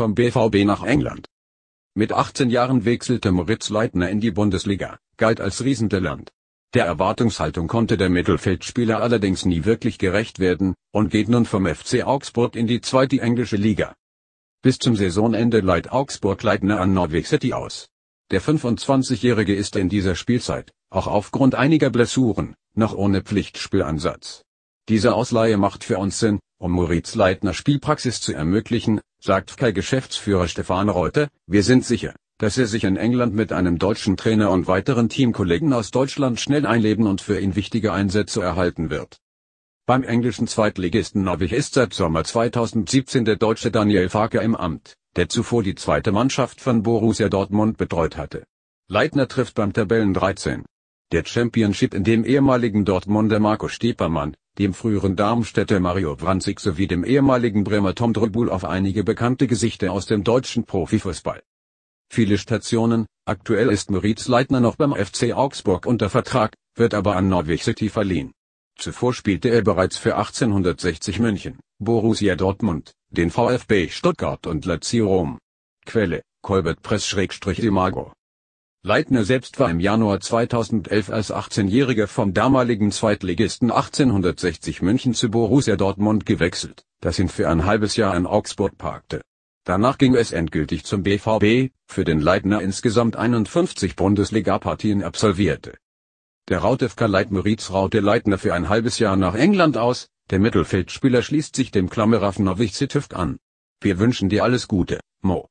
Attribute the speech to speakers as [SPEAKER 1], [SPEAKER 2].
[SPEAKER 1] vom BVB nach England. Mit 18 Jahren wechselte Moritz Leitner in die Bundesliga, galt als Riesentalent. Der Erwartungshaltung konnte der Mittelfeldspieler allerdings nie wirklich gerecht werden und geht nun vom FC Augsburg in die zweite englische Liga. Bis zum Saisonende leiht Augsburg Leitner an Norwich City aus. Der 25-Jährige ist in dieser Spielzeit, auch aufgrund einiger Blessuren, noch ohne Pflichtspielansatz. Diese Ausleihe macht für uns Sinn, um Moritz Leitner Spielpraxis zu ermöglichen, sagt Sky-Geschäftsführer Stefan Reuter, wir sind sicher, dass er sich in England mit einem deutschen Trainer und weiteren Teamkollegen aus Deutschland schnell einleben und für ihn wichtige Einsätze erhalten wird. Beim englischen Zweitligisten Norwich ist seit Sommer 2017 der deutsche Daniel Farke im Amt, der zuvor die zweite Mannschaft von Borussia Dortmund betreut hatte. Leitner trifft beim Tabellen 13. Der Championship in dem ehemaligen Dortmunder Marco Stepermann, dem früheren Darmstädter Mario Branzig sowie dem ehemaligen Bremer Tom Drobul auf einige bekannte Gesichter aus dem deutschen Profifußball. Viele Stationen, aktuell ist Moritz Leitner noch beim FC Augsburg unter Vertrag, wird aber an Norwich City verliehen. Zuvor spielte er bereits für 1860 München, Borussia Dortmund, den VfB Stuttgart und Lazio Rom. Quelle, Colbert Press-Imago Leitner selbst war im Januar 2011 als 18-Jähriger vom damaligen Zweitligisten 1860 München zu Borussia Dortmund gewechselt, das ihn für ein halbes Jahr in Augsburg parkte. Danach ging es endgültig zum BVB, für den Leitner insgesamt 51 Bundesliga-Partien absolvierte. Der Rautefka Leitmeritz raute Leitner für ein halbes Jahr nach England aus, der Mittelfeldspieler schließt sich dem Klammerer Novich an. Wir wünschen dir alles Gute, Mo.